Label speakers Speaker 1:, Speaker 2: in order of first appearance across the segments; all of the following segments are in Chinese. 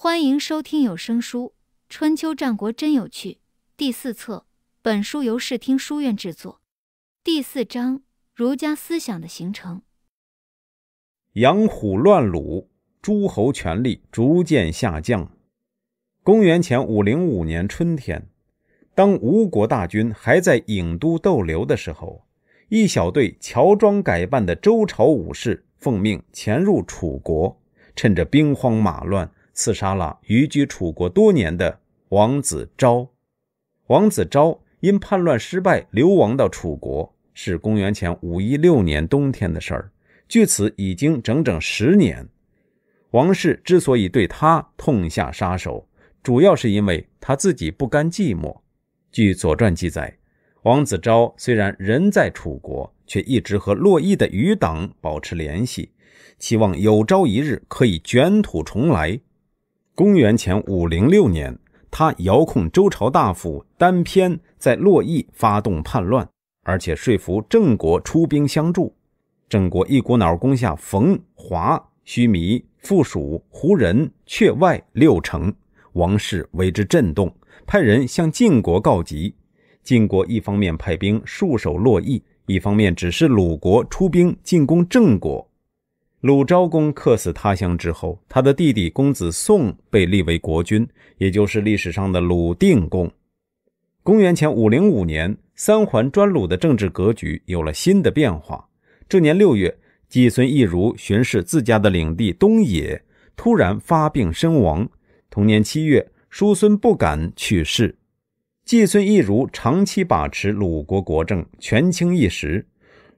Speaker 1: 欢迎收听有声书《春秋战国真有趣》第四册。本书由视听书院制作。第四章：儒家思想的形成。养虎乱鲁，诸侯权力逐渐下降。公元前五零五年春天，当吴国大军还在郢都逗留的时候，一小队乔装改扮的周朝武士奉命潜入楚国，趁着兵荒马乱。刺杀了移居楚国多年的王子昭，王子昭因叛乱失败流亡到楚国，是公元前五一六年冬天的事儿。距此已经整整十年。王室之所以对他痛下杀手，主要是因为他自己不甘寂寞。据《左传》记载，王子昭虽然人在楚国，却一直和洛邑的余党保持联系，期望有朝一日可以卷土重来。公元前五零六年，他遥控周朝大夫单篇在洛邑发动叛乱，而且说服郑国出兵相助。郑国一股脑攻下冯、华、须弥、附蜀、胡人、阙外六城，王室为之震动，派人向晋国告急。晋国一方面派兵戍守洛邑，一方面指示鲁国出兵进攻郑国。鲁昭公客死他乡之后，他的弟弟公子宋被立为国君，也就是历史上的鲁定公。公元前五零五年，三桓专鲁的政治格局有了新的变化。这年六月，季孙意如巡视自家的领地东野，突然发病身亡。同年七月，叔孙不敢去世。季孙意如长期把持鲁国国政，权倾一时。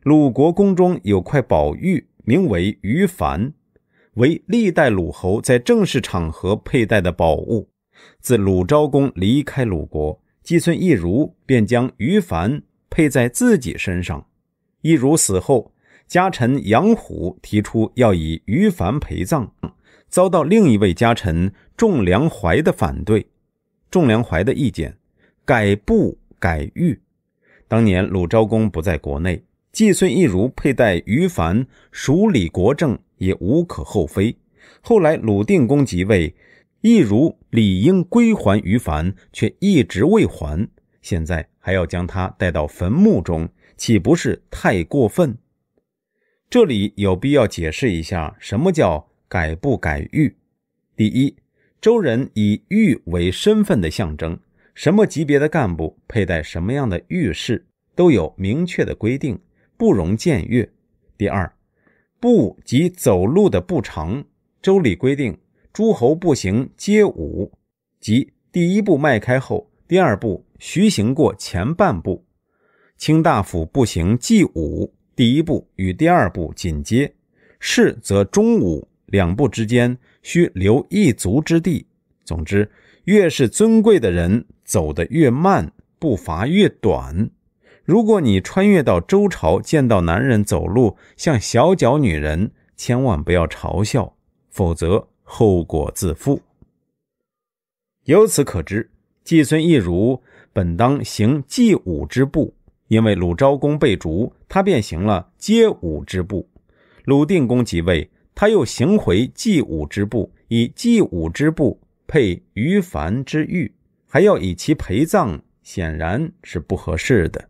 Speaker 1: 鲁国宫中有块宝玉。名为鱼凡，为历代鲁侯在正式场合佩戴的宝物。自鲁昭公离开鲁国，季孙亦如便将鱼凡佩在自己身上。亦如死后，家臣杨虎提出要以鱼凡陪葬，遭到另一位家臣仲良怀的反对。仲良怀的意见，改布改玉。当年鲁昭公不在国内。季孙一如佩戴于凡，属理国政也无可厚非。后来鲁定公即位，亦如理应归还于凡，却一直未还。现在还要将他带到坟墓中，岂不是太过分？这里有必要解释一下，什么叫改不改玉？第一，周人以玉为身份的象征，什么级别的干部佩戴什么样的玉饰都有明确的规定。不容僭越。第二，步即走路的步长。周礼规定，诸侯步行皆五，即第一步迈开后，第二步徐行过前半步。卿大夫步行即五，第一步与第二步紧接。士则中五，两步之间需留一足之地。总之，越是尊贵的人，走得越慢，步伐越短。如果你穿越到周朝，见到男人走路像小脚女人，千万不要嘲笑，否则后果自负。由此可知，季孙一如本当行祭武之步，因为鲁昭公被逐，他便行了接武之步；鲁定公即位，他又行回祭武之步，以祭武之步配于凡之玉，还要以其陪葬，显然是不合适的。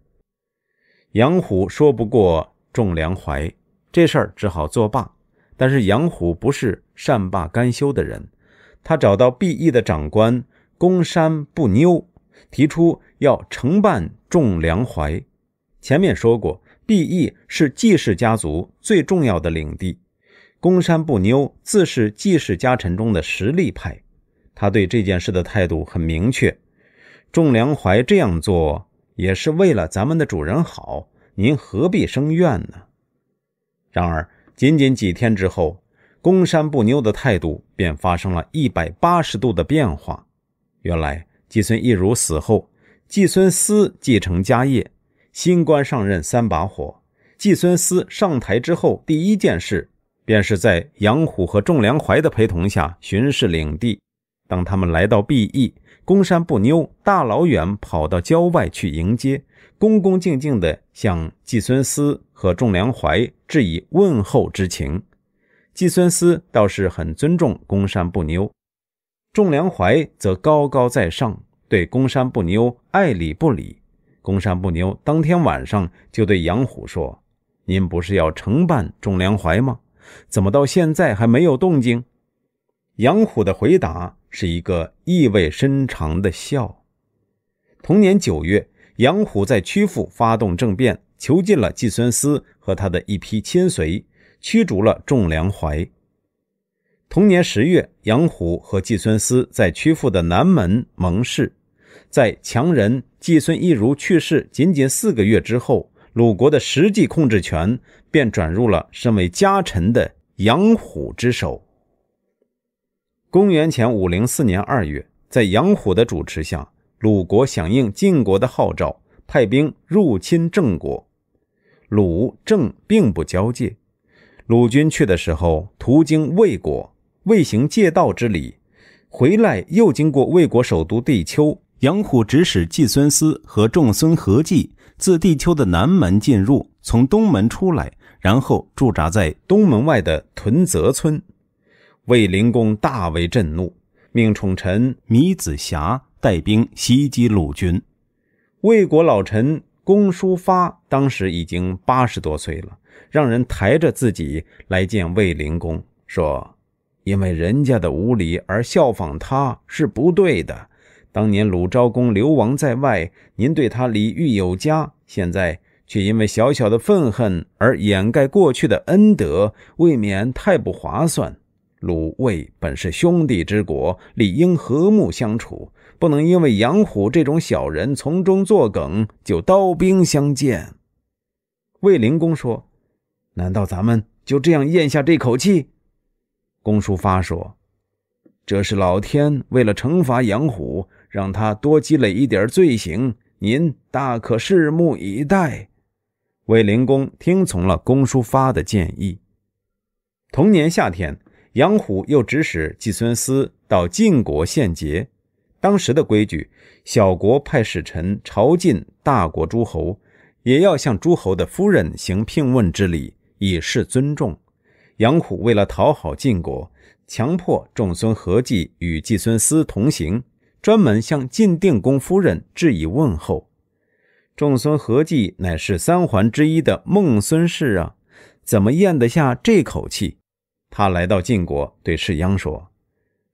Speaker 1: 杨虎说不过仲良怀，这事儿只好作罢。但是杨虎不是善罢甘休的人，他找到毕义的长官公山不妞，提出要承办仲良怀。前面说过，毕义是季氏家族最重要的领地，公山不妞自是季氏家臣中的实力派，他对这件事的态度很明确。仲良怀这样做。也是为了咱们的主人好，您何必生怨呢？然而，仅仅几天之后，公山不妞的态度便发生了一百八十度的变化。原来，季孙一如死后，季孙思继承家业，新官上任三把火。季孙思上台之后，第一件事便是在杨虎和仲良怀的陪同下巡视领地。当他们来到毕义，宫山不妞大老远跑到郊外去迎接，恭恭敬敬地向季孙思和仲良怀致以问候之情。季孙思倒是很尊重宫山不妞，仲良怀则高高在上，对宫山不妞爱理不理。宫山不妞当天晚上就对杨虎说：“您不是要承办仲良怀吗？怎么到现在还没有动静？”杨虎的回答。是一个意味深长的笑。同年九月，杨虎在曲阜发动政变，囚禁了季孙思和他的一批亲随，驱逐了仲良怀。同年十月，杨虎和季孙思在曲阜的南门盟誓。在强人季孙意如去世仅仅四个月之后，鲁国的实际控制权便转入了身为家臣的杨虎之手。公元前五零四年二月，在杨虎的主持下，鲁国响应晋国的号召，派兵入侵郑国。鲁郑并不交界，鲁军去的时候途经魏国，未行借道之礼；回来又经过魏国首都地丘。杨虎指使季孙思和仲孙何计自地丘的南门进入，从东门出来，然后驻扎在东门外的屯泽村。魏灵公大为震怒，命宠臣糜子瑕带兵袭击鲁军。魏国老臣公叔发当时已经八十多岁了，让人抬着自己来见魏灵公，说：“因为人家的无礼而效仿他是不对的。当年鲁昭公流亡在外，您对他礼遇有加，现在却因为小小的愤恨而掩盖过去的恩德，未免太不划算。”鲁卫本是兄弟之国，理应和睦相处，不能因为杨虎这种小人从中作梗就刀兵相见。卫灵公说：“难道咱们就这样咽下这口气？”公叔发说：“这是老天为了惩罚杨虎，让他多积累一点罪行。您大可拭目以待。”卫灵公听从了公叔发的建议。同年夏天。杨虎又指使季孙思到晋国献节。当时的规矩，小国派使臣朝觐大国诸侯，也要向诸侯的夫人行聘问之礼，以示尊重。杨虎为了讨好晋国，强迫仲孙和忌与季孙思同行，专门向晋定公夫人致以问候。仲孙和忌乃是三桓之一的孟孙氏啊，怎么咽得下这口气？他来到晋国，对士鞅说：“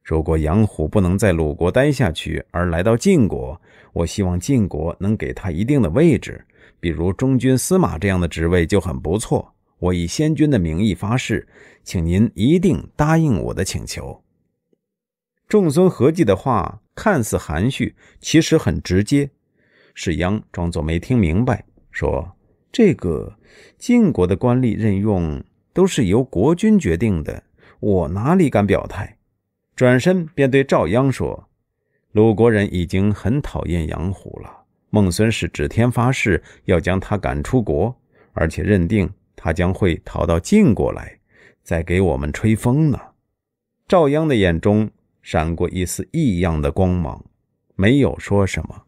Speaker 1: 如果杨虎不能在鲁国待下去，而来到晋国，我希望晋国能给他一定的位置，比如中军司马这样的职位就很不错。我以先君的名义发誓，请您一定答应我的请求。”仲孙合计的话看似含蓄，其实很直接。士鞅装作没听明白，说：“这个晋国的官吏任用……”都是由国君决定的，我哪里敢表态？转身便对赵鞅说：“鲁国人已经很讨厌杨虎了。孟孙是指天发誓要将他赶出国，而且认定他将会逃到晋国来，再给我们吹风呢。”赵鞅的眼中闪过一丝异样的光芒，没有说什么。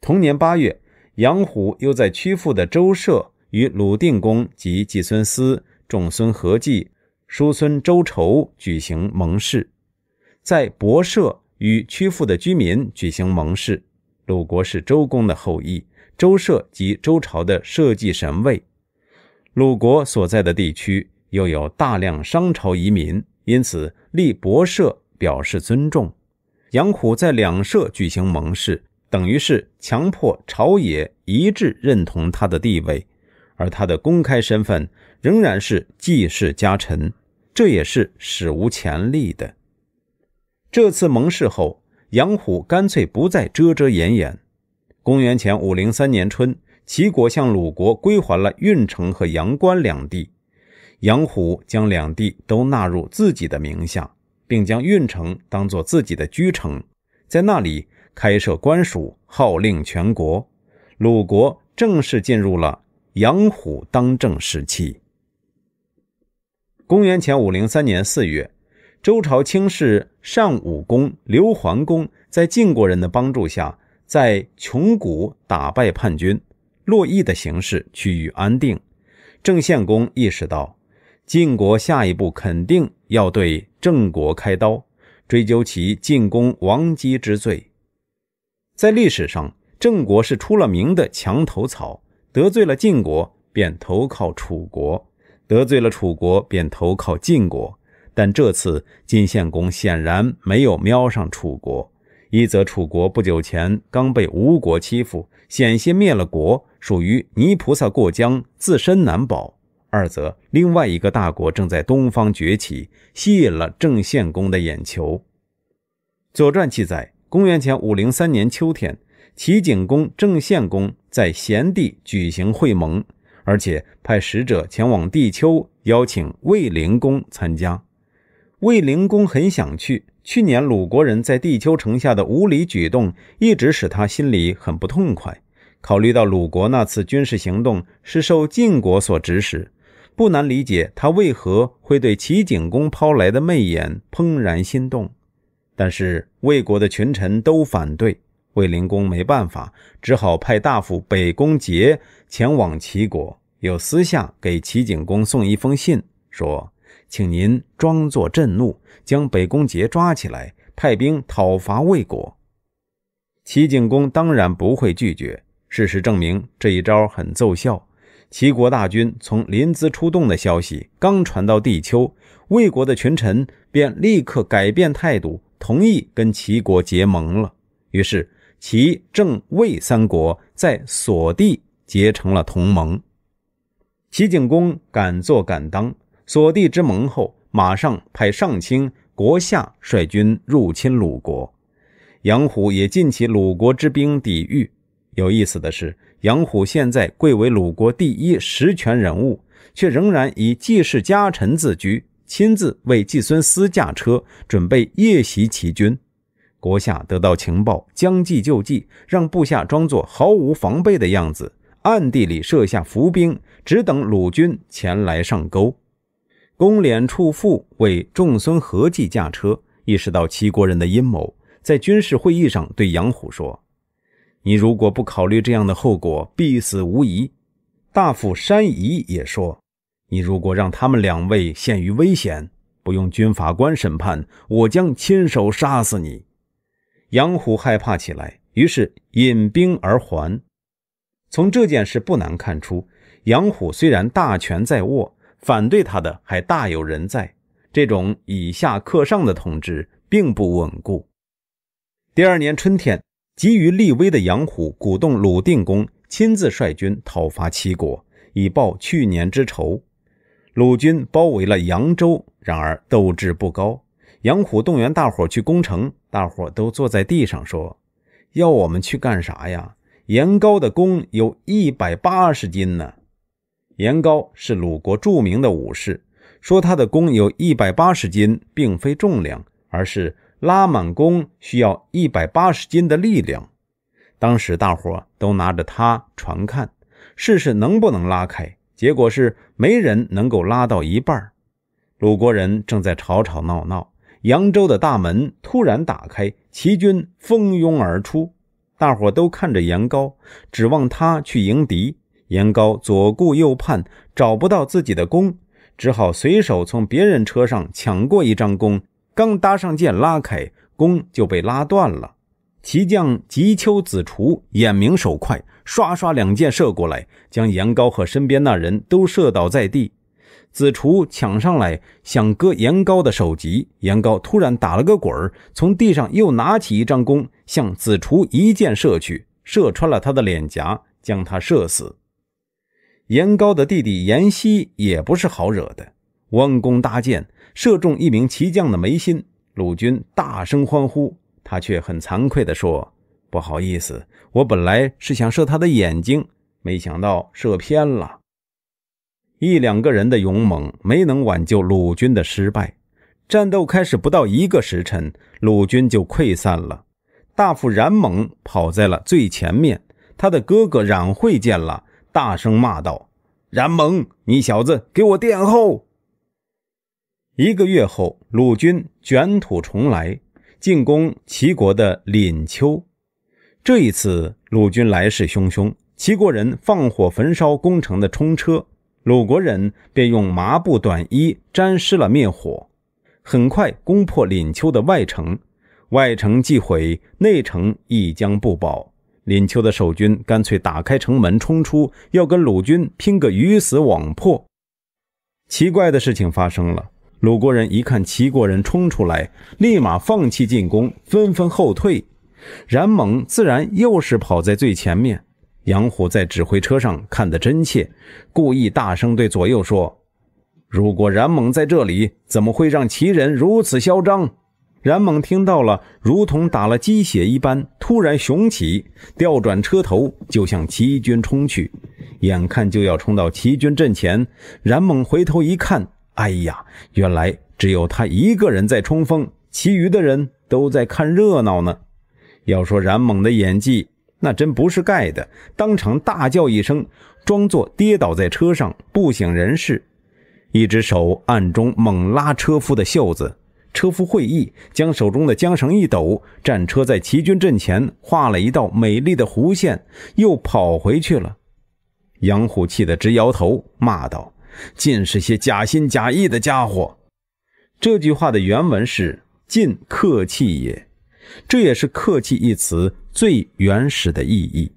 Speaker 1: 同年八月，杨虎又在曲阜的周舍与鲁定公及季孙思。仲孙何忌、叔孙周仇举行盟誓，在伯社与曲阜的居民举行盟誓。鲁国是周公的后裔，周社即周朝的社稷神位。鲁国所在的地区又有大量商朝遗民，因此立伯社表示尊重。杨虎在两社举行盟誓，等于是强迫朝野一致认同他的地位，而他的公开身份。仍然是季氏家臣，这也是史无前例的。这次盟誓后，杨虎干脆不再遮遮掩掩。公元前五零三年春，齐国向鲁国归还了郓城和阳关两地，杨虎将两地都纳入自己的名下，并将郓城当作自己的居城，在那里开设官署，号令全国。鲁国正式进入了杨虎当政时期。公元前五零三年四月，周朝卿士尚武公刘桓公在晋国人的帮助下，在穷谷打败叛军，洛邑的形势趋于安定。郑献公意识到，晋国下一步肯定要对郑国开刀，追究其进攻王姬之罪。在历史上，郑国是出了名的墙头草，得罪了晋国便投靠楚国。得罪了楚国，便投靠晋国。但这次晋献公显然没有瞄上楚国，一则楚国不久前刚被吴国欺负，险些灭了国，属于泥菩萨过江，自身难保；二则另外一个大国正在东方崛起，吸引了郑献公的眼球。《左传》记载，公元前五零三年秋天，齐景公、郑献公在咸地举行会盟。而且派使者前往地丘，邀请卫灵公参加。卫灵公很想去，去年鲁国人在地丘城下的无礼举动，一直使他心里很不痛快。考虑到鲁国那次军事行动是受晋国所指使，不难理解他为何会对齐景公抛来的媚眼怦然心动。但是，魏国的群臣都反对。卫灵公没办法，只好派大夫北宫杰前往齐国，又私下给齐景公送一封信，说：“请您装作震怒，将北宫杰抓起来，派兵讨伐魏国。”齐景公当然不会拒绝。事实证明，这一招很奏效。齐国大军从临淄出动的消息刚传到地丘，魏国的群臣便立刻改变态度，同意跟齐国结盟了。于是。齐、郑、魏三国在锁地结成了同盟。齐景公敢作敢当，锁地之盟后，马上派上卿国夏率军入侵鲁国。杨虎也尽起鲁国之兵抵御。有意思的是，杨虎现在贵为鲁国第一实权人物，却仍然以季氏家臣自居，亲自为季孙私驾车，准备夜袭齐军。国下得到情报，将计就计，让部下装作毫无防备的样子，暗地里设下伏兵，只等鲁军前来上钩。公敛处父为仲孙合计驾车，意识到齐国人的阴谋，在军事会议上对杨虎说：“你如果不考虑这样的后果，必死无疑。”大夫山夷也说：“你如果让他们两位陷于危险，不用军法官审判，我将亲手杀死你。”杨虎害怕起来，于是引兵而还。从这件事不难看出，杨虎虽然大权在握，反对他的还大有人在。这种以下克上的统治并不稳固。第二年春天，急于立威的杨虎鼓动鲁定公亲自率军讨伐齐国，以报去年之仇。鲁军包围了扬州，然而斗志不高。杨虎动员大伙去攻城，大伙都坐在地上说：“要我们去干啥呀？”严高的弓有一百八十斤呢。严高是鲁国著名的武士，说他的弓有一百八十斤，并非重量，而是拉满弓需要一百八十斤的力量。当时大伙都拿着他传看，试试能不能拉开，结果是没人能够拉到一半。鲁国人正在吵吵闹闹。扬州的大门突然打开，齐军蜂拥而出，大伙都看着严高，指望他去迎敌。严高左顾右盼，找不到自己的弓，只好随手从别人车上抢过一张弓，刚搭上箭拉开，弓就被拉断了。齐将吉丘子除眼明手快，刷刷两箭射过来，将严高和身边那人都射倒在地。子楚抢上来想割严高的首级，严高突然打了个滚儿，从地上又拿起一张弓，向子楚一箭射去，射穿了他的脸颊，将他射死。严高的弟弟严希也不是好惹的，弯弓搭箭，射中一名骑将的眉心，鲁军大声欢呼，他却很惭愧地说：“不好意思，我本来是想射他的眼睛，没想到射偏了。”一两个人的勇猛没能挽救鲁军的失败。战斗开始不到一个时辰，鲁军就溃散了。大夫冉猛跑在了最前面，他的哥哥冉惠见了，大声骂道：“冉猛，你小子给我殿后！”一个月后，鲁军卷土重来，进攻齐国的廪丘。这一次，鲁军来势汹汹，齐国人放火焚烧攻城的冲车。鲁国人便用麻布短衣沾湿了灭火，很快攻破林丘的外城，外城既毁，内城亦将不保。林丘的守军干脆打开城门冲出，要跟鲁军拼个鱼死网破。奇怪的事情发生了，鲁国人一看齐国人冲出来，立马放弃进攻，纷纷后退。冉猛自然又是跑在最前面。杨虎在指挥车上看得真切，故意大声对左右说：“如果冉猛在这里，怎么会让齐人如此嚣张？”冉猛听到了，如同打了鸡血一般，突然雄起，调转车头就向齐军冲去。眼看就要冲到齐军阵前，冉猛回头一看，哎呀，原来只有他一个人在冲锋，其余的人都在看热闹呢。要说冉猛的演技。那真不是盖的，当场大叫一声，装作跌倒在车上不省人事，一只手暗中猛拉车夫的袖子，车夫会意，将手中的缰绳一抖，战车在齐军阵前画了一道美丽的弧线，又跑回去了。杨虎气得直摇头，骂道：“尽是些假心假意的家伙。”这句话的原文是“尽客气也”，这也是“客气”一词。最原始的意义。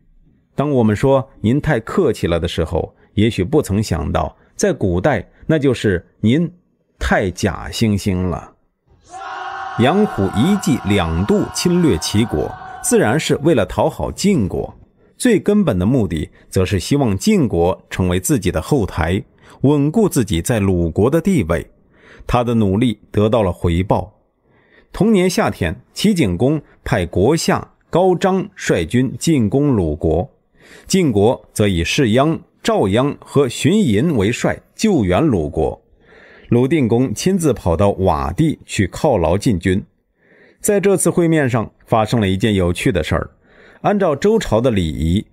Speaker 1: 当我们说“您太客气了”的时候，也许不曾想到，在古代，那就是“您太假惺惺了”。杨虎一计两度侵略齐国，自然是为了讨好晋国；最根本的目的，则是希望晋国成为自己的后台，稳固自己在鲁国的地位。他的努力得到了回报。同年夏天，齐景公派国相高张率军进攻鲁国，晋国则以士鞅、赵鞅和荀寅为帅救援鲁国。鲁定公亲自跑到瓦地去犒劳晋军。在这次会面上，发生了一件有趣的事儿。按照周朝的礼仪，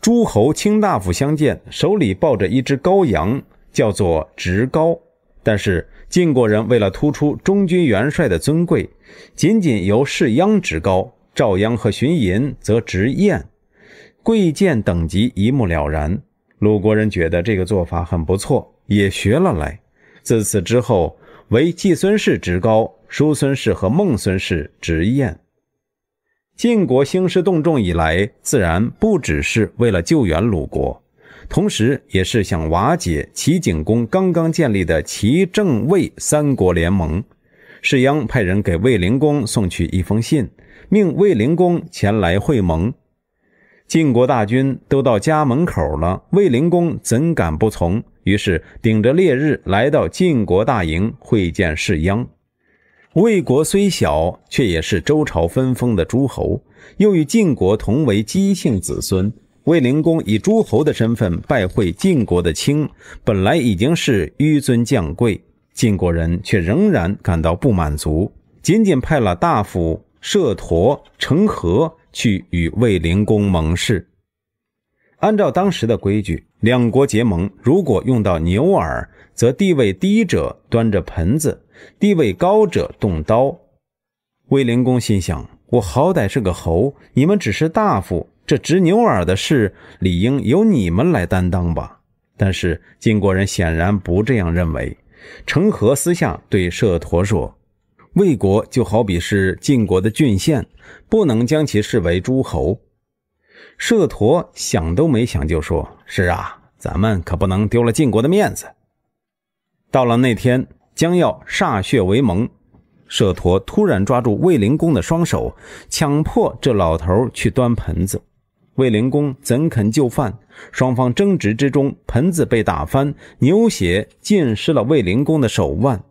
Speaker 1: 诸侯卿大夫相见，手里抱着一只羔羊，叫做职羔。但是晋国人为了突出中军元帅的尊贵，仅仅由士鞅职羔。赵鞅和荀寅则执砚，贵贱等级一目了然。鲁国人觉得这个做法很不错，也学了来。自此之后，为季孙氏职高，叔孙氏和孟孙氏执砚。晋国兴师动众以来，自然不只是为了救援鲁国，同时也是想瓦解齐景公刚刚建立的齐、郑、魏三国联盟。士鞅派人给卫灵公送去一封信。命卫灵公前来会盟，晋国大军都到家门口了，卫灵公怎敢不从？于是顶着烈日来到晋国大营会见士鞅。魏国虽小，却也是周朝分封的诸侯，又与晋国同为姬姓子孙。卫灵公以诸侯的身份拜会晋国的卿，本来已经是纡尊降贵，晋国人却仍然感到不满足，仅仅派了大夫。社陀、成何去与卫灵公盟誓。按照当时的规矩，两国结盟，如果用到牛耳，则地位低者端着盆子，地位高者动刀。卫灵公心想：我好歹是个侯，你们只是大夫，这执牛耳的事理应由你们来担当吧？但是晋国人显然不这样认为。成何私下对社陀说。魏国就好比是晋国的郡县，不能将其视为诸侯。射驼想都没想就说：“是啊，咱们可不能丢了晋国的面子。”到了那天将要歃血为盟，射驼突然抓住魏灵公的双手，强迫这老头去端盆子。魏灵公怎肯就范？双方争执之中，盆子被打翻，牛血浸湿了魏灵公的手腕。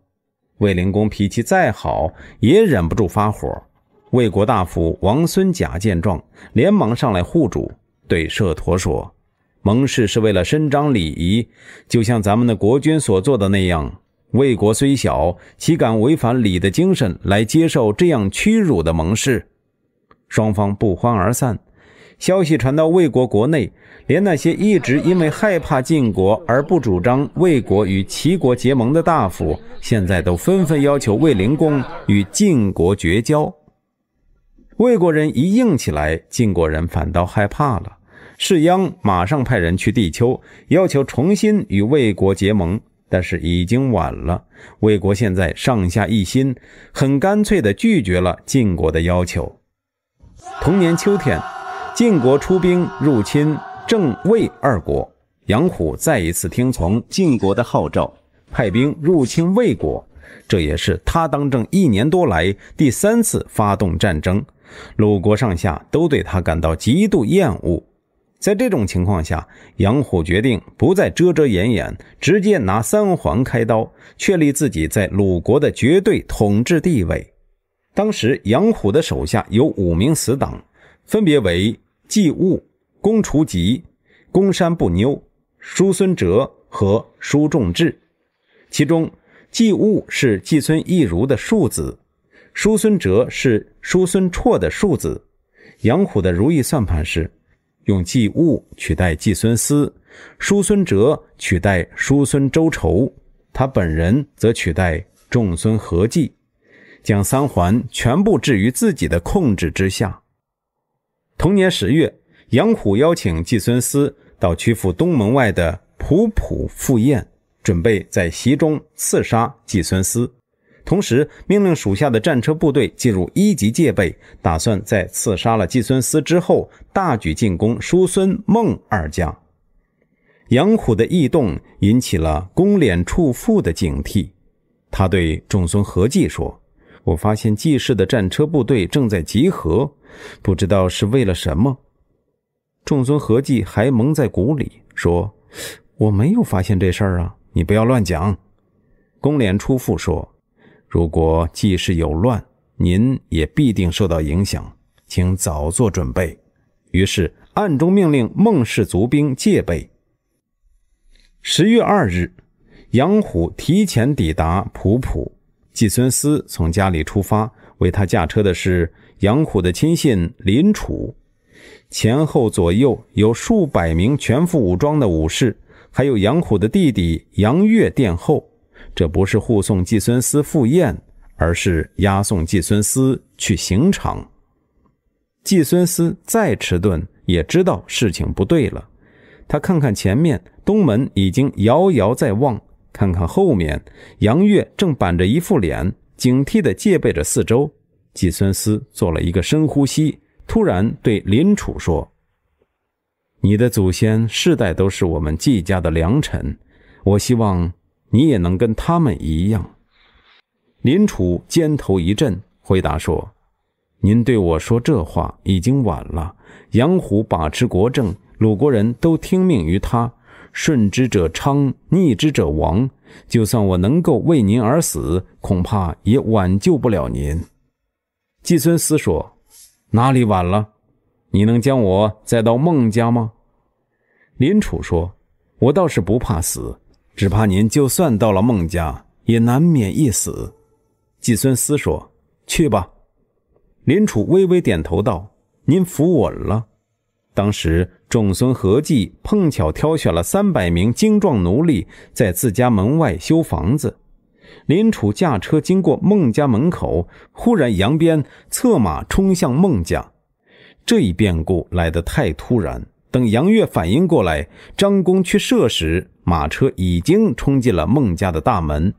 Speaker 1: 卫灵公脾气再好，也忍不住发火。魏国大夫王孙贾见状，连忙上来护主，对摄陀说：“盟誓是为了伸张礼仪，就像咱们的国君所做的那样。魏国虽小，岂敢违反礼的精神来接受这样屈辱的盟誓？”双方不欢而散。消息传到魏国国内，连那些一直因为害怕晋国而不主张魏国与齐国结盟的大夫，现在都纷纷要求魏灵公与晋国绝交。魏国人一硬起来，晋国人反倒害怕了。士鞅马上派人去地丘，要求重新与魏国结盟，但是已经晚了。魏国现在上下一心，很干脆地拒绝了晋国的要求。同年秋天。晋国出兵入侵郑、魏二国，杨虎再一次听从晋国的号召，派兵入侵魏国。这也是他当政一年多来第三次发动战争。鲁国上下都对他感到极度厌恶。在这种情况下，杨虎决定不再遮遮掩掩，直接拿三环开刀，确立自己在鲁国的绝对统治地位。当时，杨虎的手下有五名死党。分别为季物、公雏籍、公山不妞、叔孙哲和叔仲志。其中，季物是季孙义如的庶子，叔孙哲是叔孙绰的庶子。杨虎的如意算盘是，用季物取代季孙思，叔孙哲取代叔孙周仇，他本人则取代仲孙何季，将三环全部置于自己的控制之下。同年十月，杨虎邀请季孙思到曲阜东门外的蒲普赴宴，准备在席中刺杀季孙思，同时命令属下的战车部队进入一级戒备，打算在刺杀了季孙思之后大举进攻叔孙、孟二将。杨虎的异动引起了公敛处父的警惕，他对仲孙何计说。我发现季氏的战车部队正在集合，不知道是为了什么。众孙合计还蒙在鼓里，说：“我没有发现这事儿啊，你不要乱讲。”公连出父说：“如果季氏有乱，您也必定受到影响，请早做准备。”于是暗中命令孟氏族兵戒备。十月二日，杨虎提前抵达蒲蒲。季孙思从家里出发，为他驾车的是杨虎的亲信林楚，前后左右有数百名全副武装的武士，还有杨虎的弟弟杨岳殿后。这不是护送季孙思赴宴，而是押送季孙思去刑场。季孙思再迟钝也知道事情不对了，他看看前面东门已经遥遥在望。看看后面，杨岳正板着一副脸，警惕地戒备着四周。季孙思做了一个深呼吸，突然对林楚说：“你的祖先世代都是我们季家的良臣，我希望你也能跟他们一样。”林楚肩头一震，回答说：“您对我说这话已经晚了。杨虎把持国政，鲁国人都听命于他。”顺之者昌，逆之者亡。就算我能够为您而死，恐怕也挽救不了您。季孙思说：“哪里晚了？你能将我载到孟家吗？”林楚说：“我倒是不怕死，只怕您就算到了孟家，也难免一死。”季孙思说：“去吧。”林楚微微点头道：“您扶稳了。”当时。众孙合计，碰巧挑选了三百名精壮奴隶，在自家门外修房子。林楚驾车经过孟家门口，忽然扬鞭策马冲向孟家。这一变故来得太突然，等杨岳反应过来，张弓去射时，马车已经冲进了孟家的大门。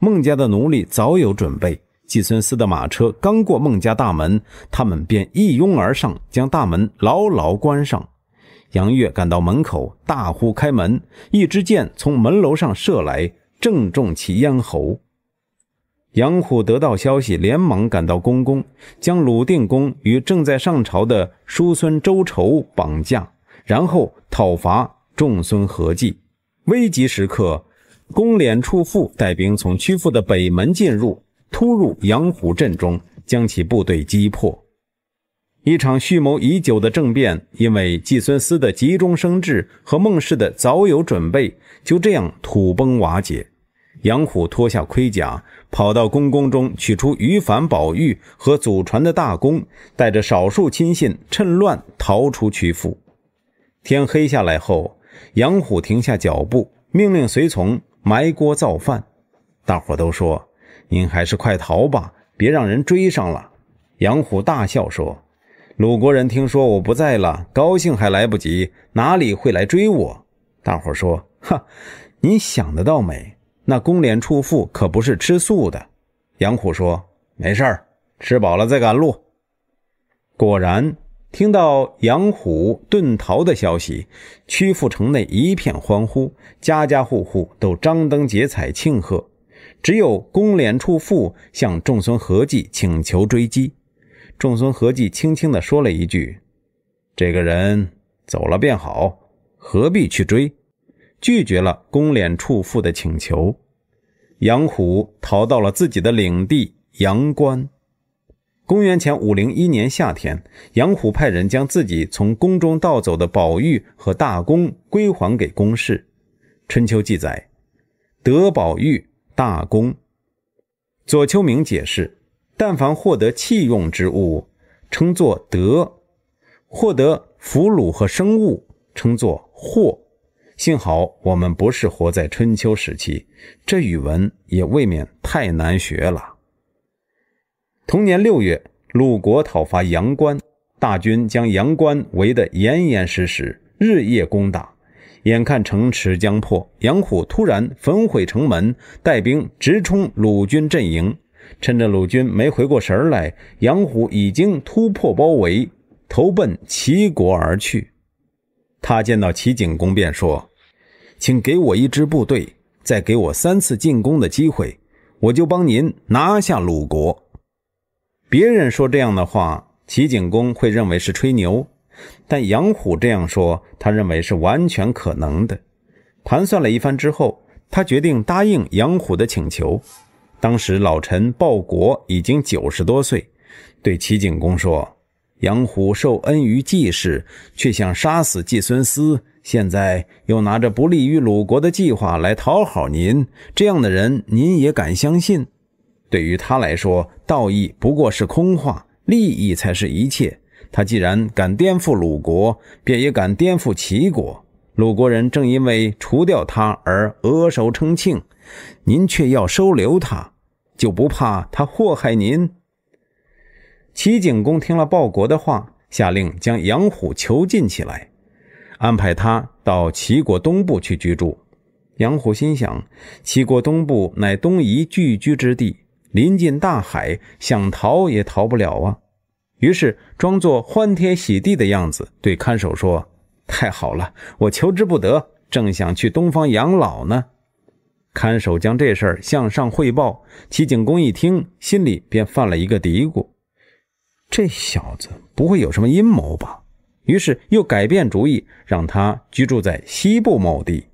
Speaker 1: 孟家的奴隶早有准备，季孙思的马车刚过孟家大门，他们便一拥而上，将大门牢牢关上。杨岳赶到门口，大呼开门。一支箭从门楼上射来，正中其咽喉。杨虎得到消息，连忙赶到公宫，将鲁定公与正在上朝的叔孙周仇绑架，然后讨伐众孙合计。危急时刻，公敛处父带兵从曲阜的北门进入，突入杨虎阵中，将其部队击破。一场蓄谋已久的政变，因为季孙思的急中生智和孟氏的早有准备，就这样土崩瓦解。杨虎脱下盔甲，跑到公宫中取出鱼凡宝玉和祖传的大弓，带着少数亲信趁乱逃出曲阜。天黑下来后，杨虎停下脚步，命令随从埋锅造饭。大伙都说：“您还是快逃吧，别让人追上了。”杨虎大笑说。鲁国人听说我不在了，高兴还来不及，哪里会来追我？大伙说：“哈，你想得到美？那公廉处妇可不是吃素的。”杨虎说：“没事儿，吃饱了再赶路。”果然，听到杨虎遁逃的消息，曲阜城内一片欢呼，家家户户都张灯结彩庆贺。只有公廉处妇向众孙合计请求追击。众孙合计，轻轻地说了一句：“这个人走了便好，何必去追？”拒绝了公敛处父的请求，杨虎逃到了自己的领地阳关。公元前五零一年夏天，杨虎派人将自己从宫中盗走的宝玉和大公归还给宫室。春秋记载：“得宝玉，大公。左丘明解释。但凡获得器用之物，称作德；获得俘虏和生物，称作祸。幸好我们不是活在春秋时期，这语文也未免太难学了。同年六月，鲁国讨伐阳关，大军将阳关围得严严实实，日夜攻打，眼看城池将破，杨虎突然焚毁城门，带兵直冲鲁军阵营。趁着鲁军没回过神来，杨虎已经突破包围，投奔齐国而去。他见到齐景公便说：“请给我一支部队，再给我三次进攻的机会，我就帮您拿下鲁国。”别人说这样的话，齐景公会认为是吹牛，但杨虎这样说，他认为是完全可能的。盘算了一番之后，他决定答应杨虎的请求。当时老臣鲍国已经九十多岁，对齐景公说：“杨虎受恩于季氏，却想杀死季孙思，现在又拿着不利于鲁国的计划来讨好您，这样的人您也敢相信？对于他来说，道义不过是空话，利益才是一切。他既然敢颠覆鲁国，便也敢颠覆齐国。鲁国人正因为除掉他而扼手称庆。”您却要收留他，就不怕他祸害您？齐景公听了鲍国的话，下令将杨虎囚禁起来，安排他到齐国东部去居住。杨虎心想，齐国东部乃东夷聚居之地，临近大海，想逃也逃不了啊。于是装作欢天喜地的样子，对看守说：“太好了，我求之不得，正想去东方养老呢。”看守将这事儿向上汇报，齐景公一听，心里便犯了一个嘀咕：这小子不会有什么阴谋吧？于是又改变主意，让他居住在西部某地。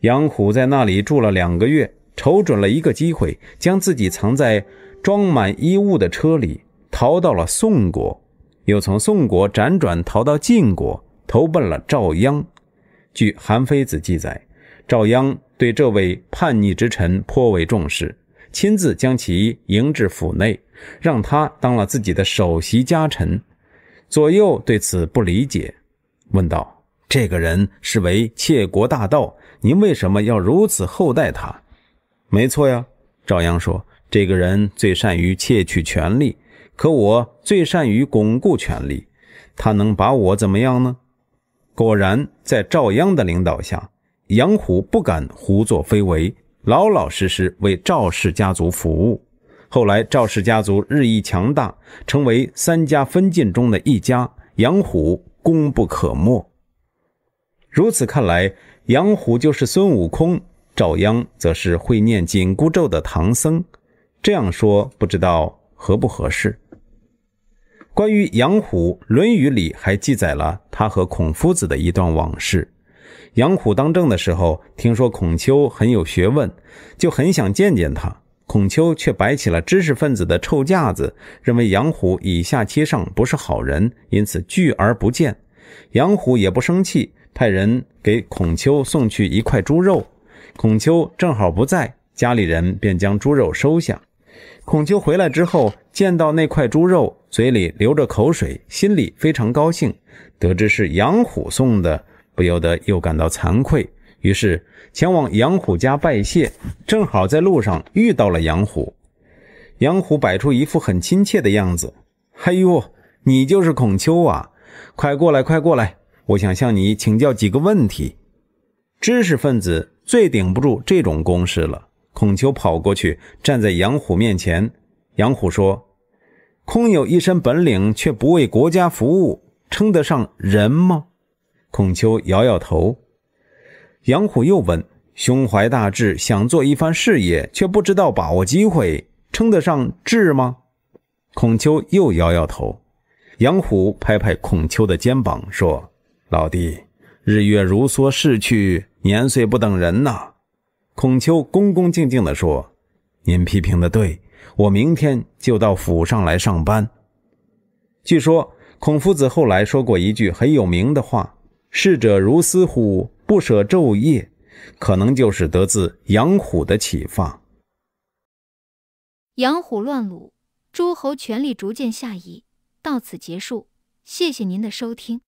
Speaker 1: 杨虎在那里住了两个月，瞅准了一个机会，将自己藏在装满衣物的车里，逃到了宋国，又从宋国辗转逃到晋国，投奔了赵鞅。据《韩非子》记载，赵鞅。对这位叛逆之臣颇为重视，亲自将其迎至府内，让他当了自己的首席家臣。左右对此不理解，问道：“这个人是为窃国大盗，您为什么要如此厚待他？”“没错呀。”赵鞅说：“这个人最善于窃取权力，可我最善于巩固权力。他能把我怎么样呢？”果然，在赵鞅的领导下。杨虎不敢胡作非为，老老实实为赵氏家族服务。后来赵氏家族日益强大，成为三家分晋中的一家，杨虎功不可没。如此看来，杨虎就是孙悟空，赵鞅则是会念紧箍咒的唐僧。这样说不知道合不合适。关于杨虎，《论语》里还记载了他和孔夫子的一段往事。杨虎当政的时候，听说孔丘很有学问，就很想见见他。孔丘却摆起了知识分子的臭架子，认为杨虎以下欺上不是好人，因此拒而不见。杨虎也不生气，派人给孔丘送去一块猪肉。孔丘正好不在家里，人便将猪肉收下。孔丘回来之后，见到那块猪肉，嘴里流着口水，心里非常高兴，得知是杨虎送的。不由得又感到惭愧，于是前往杨虎家拜谢。正好在路上遇到了杨虎，杨虎摆出一副很亲切的样子：“哎呦，你就是孔丘啊！快过来，快过来，我想向你请教几个问题。”知识分子最顶不住这种攻势了。孔丘跑过去，站在杨虎面前。杨虎说：“空有一身本领，却不为国家服务，称得上人吗？”孔丘摇摇头，杨虎又问：“胸怀大志，想做一番事业，却不知道把握机会，称得上智吗？”孔丘又摇摇头。杨虎拍拍孔丘的肩膀说：“老弟，日月如梭逝去，年岁不等人呐。”孔丘恭恭敬敬的说：“您批评的对，我明天就到府上来上班。”据说，孔夫子后来说过一句很有名的话。逝者如斯乎，不舍昼夜，可能就是得自杨虎的启发。杨虎乱鲁，诸侯权力逐渐下移，到此结束。谢谢您的收听。